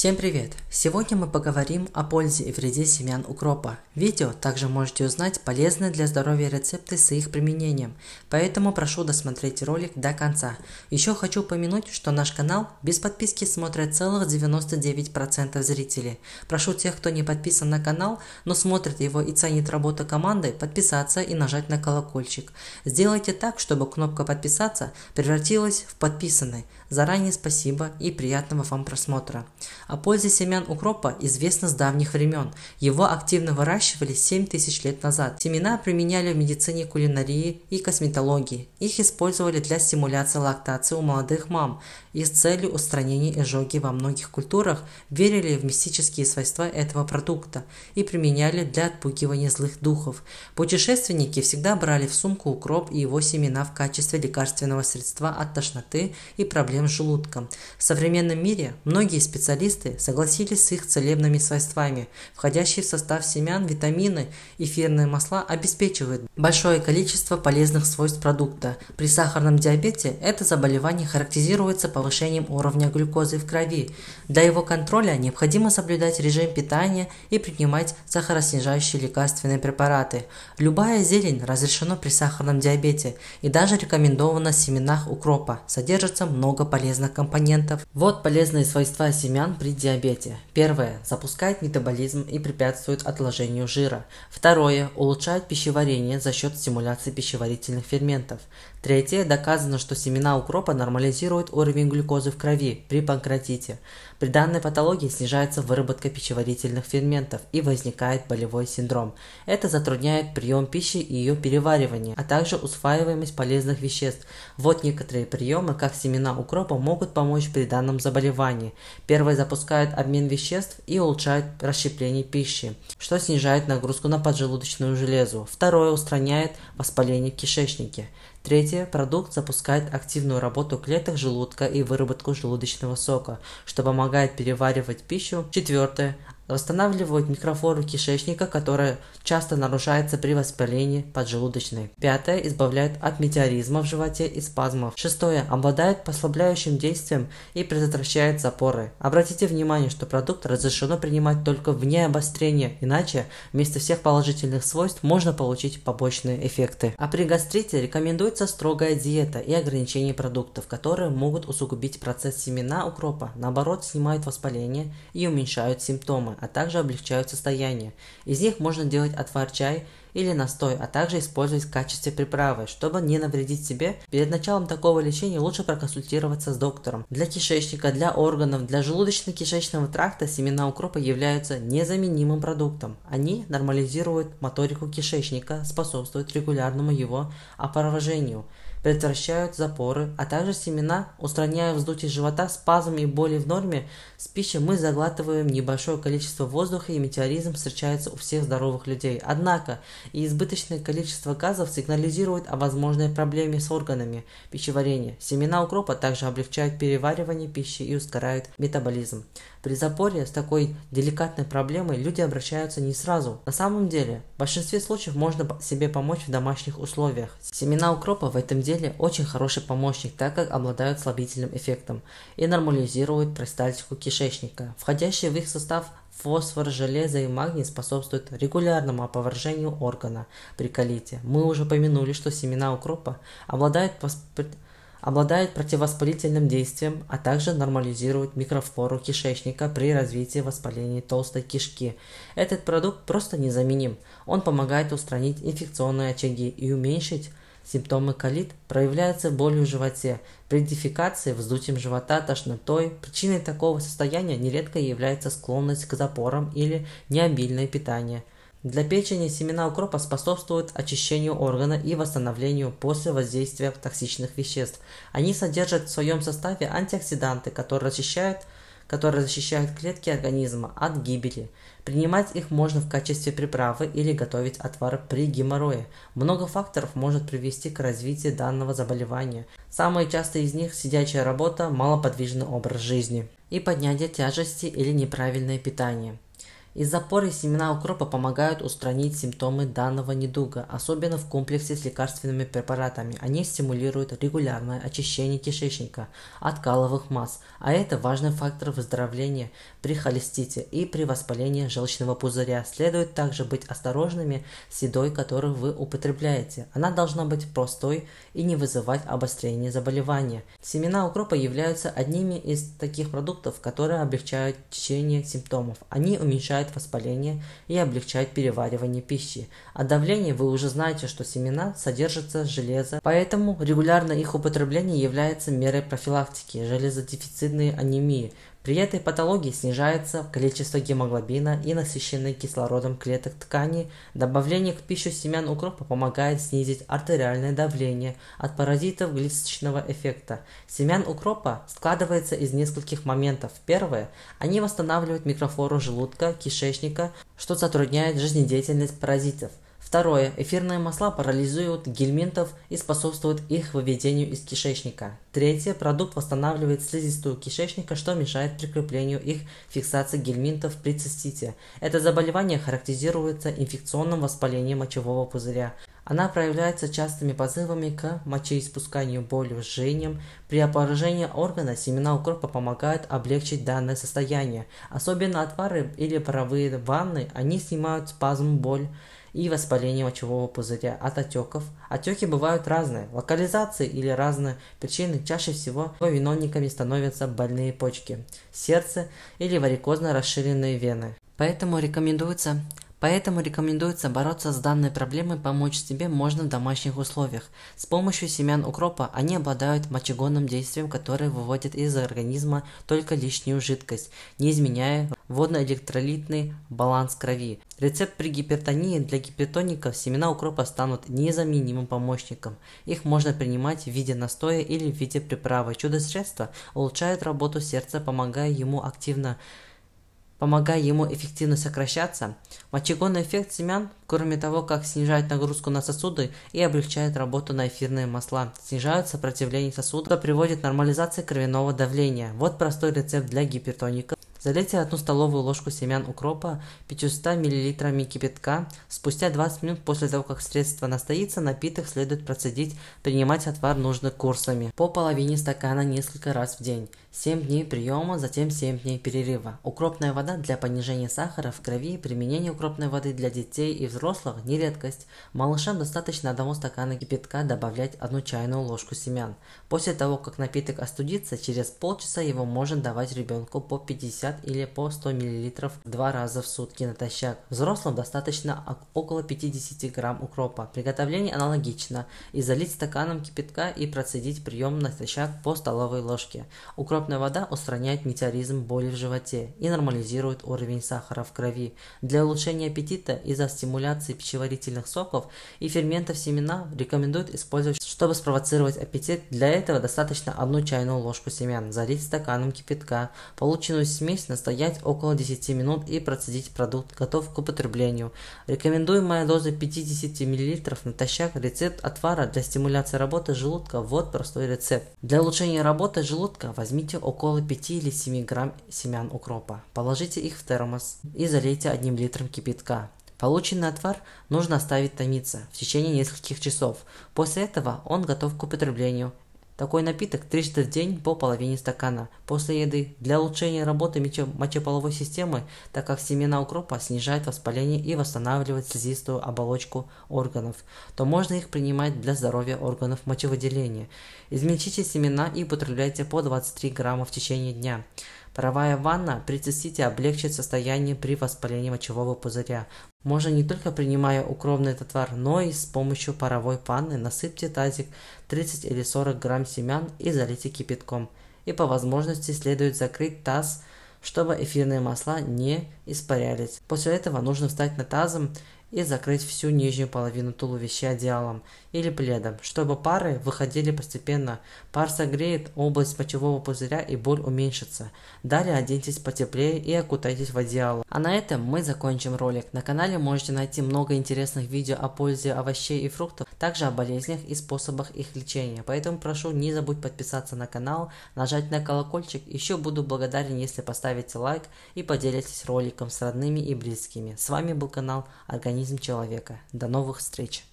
Всем привет! Сегодня мы поговорим о пользе и вреде семян укропа. В видео также можете узнать полезные для здоровья рецепты с их применением, поэтому прошу досмотреть ролик до конца. Еще хочу упомянуть, что наш канал без подписки смотрят целых 99% зрителей. Прошу тех, кто не подписан на канал, но смотрит его и ценит работу команды, подписаться и нажать на колокольчик. Сделайте так, чтобы кнопка подписаться превратилась в подписанный. Заранее спасибо и приятного вам просмотра. О пользе семян укропа известно с давних времен. Его активно выращивали 7000 лет назад. Семена применяли в медицине, кулинарии и косметологии. Их использовали для стимуляции лактации у молодых мам и с целью устранения изжоги во многих культурах верили в мистические свойства этого продукта и применяли для отпугивания злых духов. Путешественники всегда брали в сумку укроп и его семена в качестве лекарственного средства от тошноты и проблем проблем с желудком. В современном мире многие специалисты согласились с их целебными свойствами. Входящие в состав семян витамины, эфирные масла обеспечивают большое количество полезных свойств продукта. При сахарном диабете это заболевание характеризуется повышением уровня глюкозы в крови. Для его контроля необходимо соблюдать режим питания и принимать сахароснижающие лекарственные препараты. Любая зелень разрешена при сахарном диабете и даже рекомендована в семенах укропа. Содержится много полезных компонентов. Вот полезные свойства семян при диабете. Первое. Запускает метаболизм и препятствует отложению жира. Второе. Улучшает пищеварение за счет стимуляции пищеварительных ферментов. Третье. Доказано, что семена укропа нормализируют уровень глюкозы в крови при панкратите. При данной патологии снижается выработка пищеварительных ферментов и возникает болевой синдром. Это затрудняет прием пищи и ее переваривание, а также усваиваемость полезных веществ. Вот некоторые приемы, как семена укропа микроба могут помочь при данном заболевании. Первое запускает обмен веществ и улучшает расщепление пищи, что снижает нагрузку на поджелудочную железу. Второе устраняет воспаление в Третье. Продукт запускает активную работу клеток желудка и выработку желудочного сока, что помогает переваривать пищу. Четвертое восстанавливают микрофлору кишечника, которая часто нарушается при воспалении поджелудочной. Пятое, избавляет от метеоризма в животе и спазмов. Шестое, обладает послабляющим действием и предотвращает запоры. Обратите внимание, что продукт разрешено принимать только вне обострения, иначе вместо всех положительных свойств можно получить побочные эффекты. А при гастрите рекомендуется строгая диета и ограничение продуктов, которые могут усугубить процесс семена укропа, наоборот снимают воспаление и уменьшают симптомы, а также облегчают состояние. Из них можно делать отвар-чай или настой, а также использовать в качестве приправы. Чтобы не навредить себе, перед началом такого лечения лучше проконсультироваться с доктором. Для кишечника, для органов, для желудочно-кишечного тракта семена укропа являются незаменимым продуктом. Они нормализируют моторику кишечника, способствуют регулярному его опорожению предотвращают запоры, а также семена, устраняя вздутие живота, спазмы и боли в норме. С пищей мы заглатываем небольшое количество воздуха и метеоризм встречается у всех здоровых людей. Однако и избыточное количество газов сигнализирует о возможной проблеме с органами пищеварения. Семена укропа также облегчают переваривание пищи и ускоряют метаболизм. При запоре с такой деликатной проблемой люди обращаются не сразу. На самом деле, в большинстве случаев можно себе помочь в домашних условиях. Семена укропа в этом деле очень хороший помощник, так как обладают слабительным эффектом и нормализируют перистальтику кишечника. Входящие в их состав фосфор, железо и магний способствуют регулярному оповоржению органа при колите. Мы уже помянули, что семена укропа обладают обладает противовоспалительным действием, а также нормализирует микрофлору кишечника при развитии воспаления толстой кишки. Этот продукт просто незаменим. Он помогает устранить инфекционные очаги и уменьшить Симптомы колит проявляются болью в животе, при дефекации, вздутием живота, тошнотой. Причиной такого состояния нередко является склонность к запорам или необильное питание – для печени семена укропа способствуют очищению органа и восстановлению после воздействия токсичных веществ. Они содержат в своем составе антиоксиданты, которые защищают, которые защищают клетки организма от гибели. Принимать их можно в качестве приправы или готовить отвар при геморрое. Много факторов может привести к развитию данного заболевания. Самые частые из них – сидячая работа, малоподвижный образ жизни и поднятие тяжести или неправильное питание – из-за поры семена укропа помогают устранить симптомы данного недуга, особенно в комплексе с лекарственными препаратами. Они стимулируют регулярное очищение кишечника от каловых масс, а это важный фактор выздоровления при холестите и при воспалении желчного пузыря. Следует также быть осторожными с едой, которую вы употребляете. Она должна быть простой и не вызывать обострение заболевания. Семена укропа являются одними из таких продуктов, которые облегчают течение симптомов. Они уменьшают уменьшает воспаление и облегчает переваривание пищи. О давлении вы уже знаете, что семена содержатся железо, поэтому регулярно их употребление является мерой профилактики железодефицитной анемии – при этой патологии снижается количество гемоглобина и насыщенных кислородом клеток ткани. Добавление к пищу семян укропа помогает снизить артериальное давление от паразитов глисточного эффекта. Семян укропа складывается из нескольких моментов. Первое. Они восстанавливают микрофлору желудка, кишечника, что затрудняет жизнедеятельность паразитов. Второе. Эфирные масла парализуют гельминтов и способствуют их выведению из кишечника. Третье. Продукт восстанавливает слизистую кишечника, что мешает прикреплению их фиксации гельминтов при цистите. Это заболевание характеризуется инфекционным воспалением мочевого пузыря. Она проявляется частыми позывами к мочеиспусканию, болью, жжением. При опорожении органа семена укропа помогают облегчить данное состояние. Особенно отвары или паровые ванны, они снимают спазм, боль, и воспаление мочевого пузыря от отеков. Отеки бывают разные, локализации или разные причины. Чаще всего виновниками становятся больные почки, сердце или варикозно расширенные вены. Поэтому рекомендуется Поэтому рекомендуется бороться с данной проблемой помочь себе можно в домашних условиях. С помощью семян укропа они обладают мочегонным действием, которое выводит из организма только лишнюю жидкость, не изменяя водно-электролитный баланс крови. Рецепт при гипертонии для гипертоников семена укропа станут незаменимым помощником. Их можно принимать в виде настоя или в виде приправы. Чудо-средство улучшает работу сердца, помогая ему активно помогая ему эффективно сокращаться. Мочегонный эффект семян, кроме того, как снижает нагрузку на сосуды и облегчает работу на эфирные масла, снижает сопротивление сосудов, что приводит к нормализации кровяного давления. Вот простой рецепт для гипертоника. Залейте одну столовую ложку семян укропа 500 мл кипятка. Спустя 20 минут после того, как средство настоится, напиток следует процедить, принимать отвар нужно курсами. По половине стакана несколько раз в день. 7 дней приема, затем 7 дней перерыва. Укропная вода для понижения сахара в крови и применение укропной воды для детей и взрослых не редкость. Малышам достаточно одного стакана кипятка добавлять одну чайную ложку семян. После того, как напиток остудится, через полчаса его можно давать ребенку по 50 50 или по 100 мл два раза в сутки натощак. Взрослым достаточно около 50 грамм укропа. Приготовление аналогично. И залить стаканом кипятка и процедить прием натощак по столовой ложке. Укропная вода устраняет метеоризм боли в животе и нормализирует уровень сахара в крови. Для улучшения аппетита из-за стимуляции пищеварительных соков и ферментов семена рекомендуют использовать, чтобы спровоцировать аппетит. Для этого достаточно одну чайную ложку семян залить стаканом кипятка, полученную смесь смесь настоять около 10 минут и процедить продукт, готов к употреблению. Рекомендуемая доза 50 мл натощак рецепт отвара для стимуляции работы желудка. Вот простой рецепт. Для улучшения работы желудка возьмите около 5 или 7 грамм семян укропа. Положите их в термос и залейте одним литром кипятка. Полученный отвар нужно оставить томиться в течение нескольких часов. После этого он готов к употреблению. Такой напиток трижды в день по половине стакана после еды для улучшения работы мочеполовой системы, так как семена укропа снижают воспаление и восстанавливают слизистую оболочку органов, то можно их принимать для здоровья органов мочевыделения. Измельчите семена и употребляйте по 23 грамма в течение дня. Паровая ванна при цистите облегчит состояние при воспалении мочевого пузыря, можно не только принимая укромный отвар, но и с помощью паровой панны насыпьте тазик 30 или 40 грамм семян и залейте кипятком. И по возможности следует закрыть таз, чтобы эфирные масла не испарялись. После этого нужно встать на тазом и закрыть всю нижнюю половину туловища одеялом или пледом, чтобы пары выходили постепенно. Пар согреет область мочевого пузыря и боль уменьшится. Далее оденьтесь потеплее и окутайтесь в одеяло. А на этом мы закончим ролик. На канале можете найти много интересных видео о пользе овощей и фруктов, также о болезнях и способах их лечения. Поэтому прошу не забудь подписаться на канал, нажать на колокольчик. Еще буду благодарен, если поставите лайк и поделитесь роликом с родными и близкими. С вами был канал Организм организм человека. До новых встреч!